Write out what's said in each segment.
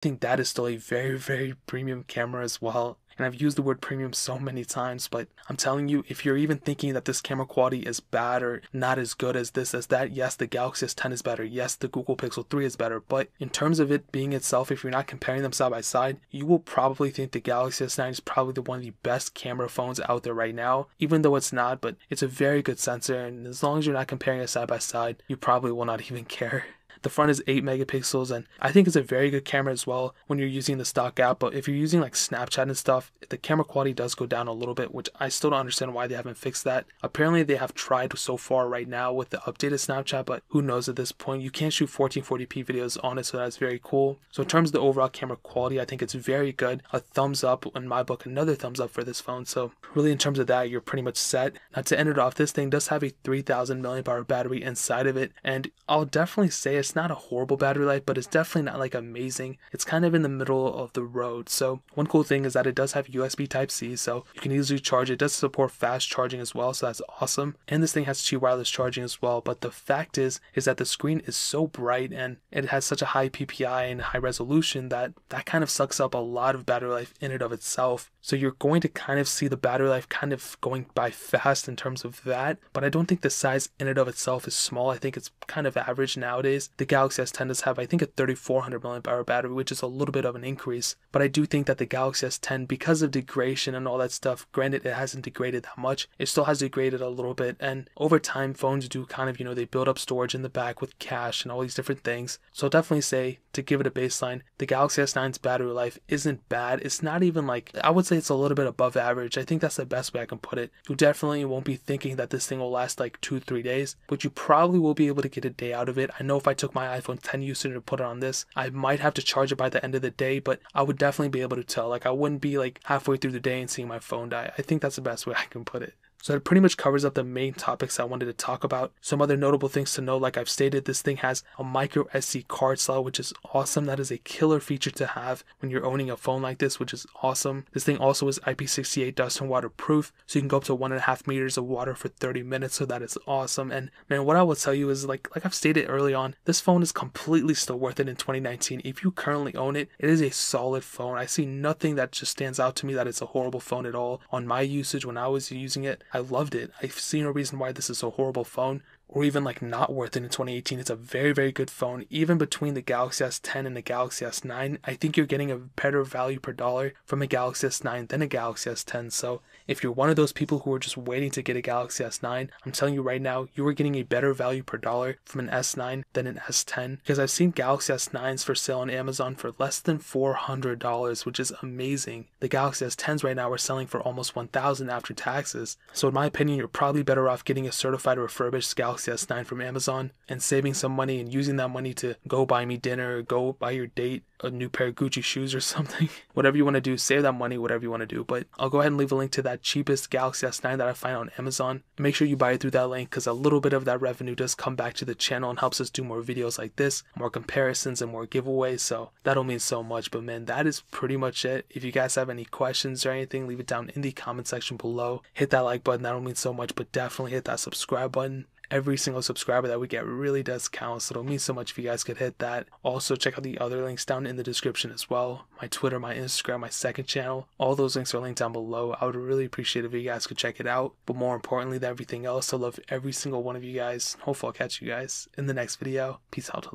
think that is still a very, very premium camera as well. And I've used the word premium so many times, but I'm telling you, if you're even thinking that this camera quality is bad or not as good as this, as that, yes, the Galaxy S10 is better. Yes, the Google Pixel 3 is better. But in terms of it being itself, if you're not comparing them side by side, you will probably think the Galaxy S9 is probably the one of the best camera phones out there right now, even though it's not, but it's a very good sensor. And as long as you're not comparing it side by side, you probably will not even care. The front is 8 megapixels, and I think it's a very good camera as well when you're using the stock app. But if you're using like Snapchat and stuff, the camera quality does go down a little bit, which I still don't understand why they haven't fixed that. Apparently, they have tried so far right now with the updated Snapchat, but who knows at this point? You can shoot 1440p videos on it, so that's very cool. So, in terms of the overall camera quality, I think it's very good. A thumbs up, in my book, another thumbs up for this phone. So, really, in terms of that, you're pretty much set. Now, to end it off, this thing does have a 3000 hour battery inside of it, and I'll definitely say it's not a horrible battery life, but it's definitely not like amazing. It's kind of in the middle of the road. So one cool thing is that it does have USB Type C, so you can easily charge. It does support fast charging as well, so that's awesome. And this thing has two wireless charging as well. But the fact is, is that the screen is so bright and it has such a high PPI and high resolution that that kind of sucks up a lot of battery life in and of itself. So you're going to kind of see the battery life kind of going by fast in terms of that. But I don't think the size in and of itself is small. I think it's kind of average nowadays the Galaxy S10 does have, I think, a 3400 mAh battery, which is a little bit of an increase. But I do think that the Galaxy S10, because of degradation and all that stuff, granted it hasn't degraded that much, it still has degraded a little bit. And over time, phones do kind of, you know, they build up storage in the back with cache and all these different things. So I'll definitely say to give it a baseline, the Galaxy S9's battery life isn't bad. It's not even like, I would say it's a little bit above average. I think that's the best way I can put it. You definitely won't be thinking that this thing will last like two, three days, but you probably will be able to get a day out of it. I know if I took my iPhone 10 usage to put it on this. I might have to charge it by the end of the day, but I would definitely be able to tell. Like I wouldn't be like halfway through the day and seeing my phone die. I think that's the best way I can put it. So that pretty much covers up the main topics I wanted to talk about. Some other notable things to know, like I've stated, this thing has a micro SD card slot, which is awesome. That is a killer feature to have when you're owning a phone like this, which is awesome. This thing also is IP68 dust and waterproof, so you can go up to one and a half meters of water for 30 minutes, so that is awesome. And man, what I will tell you is like like I've stated early on, this phone is completely still worth it in 2019. If you currently own it, it is a solid phone. I see nothing that just stands out to me that it's a horrible phone at all on my usage when I was using it. I loved it. I see no reason why this is a horrible phone or even like not worth it in 2018. It's a very, very good phone. Even between the Galaxy S10 and the Galaxy S9, I think you're getting a better value per dollar from a Galaxy S9 than a Galaxy S10. So if you're one of those people who are just waiting to get a Galaxy S9, I'm telling you right now, you are getting a better value per dollar from an S9 than an S10 because I've seen Galaxy S9s for sale on Amazon for less than $400, which is amazing. The Galaxy S10s right now are selling for almost 1000 after taxes. So in my opinion, you're probably better off getting a certified refurbished Galaxy Galaxy S9 from Amazon and saving some money and using that money to go buy me dinner, or go buy your date a new pair of Gucci shoes or something. whatever you want to do, save that money, whatever you want to do. But I'll go ahead and leave a link to that cheapest Galaxy S9 that I find on Amazon. Make sure you buy it through that link because a little bit of that revenue does come back to the channel and helps us do more videos like this, more comparisons and more giveaways. So that'll mean so much. But man, that is pretty much it. If you guys have any questions or anything, leave it down in the comment section below. Hit that like button, that'll mean so much, but definitely hit that subscribe button every single subscriber that we get really does count. So it'll mean so much if you guys could hit that. Also, check out the other links down in the description as well my Twitter, my Instagram, my second channel. All those links are linked down below. I would really appreciate if you guys could check it out. But more importantly than everything else, I love every single one of you guys. Hopefully, I'll catch you guys in the next video. Peace out,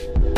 alone.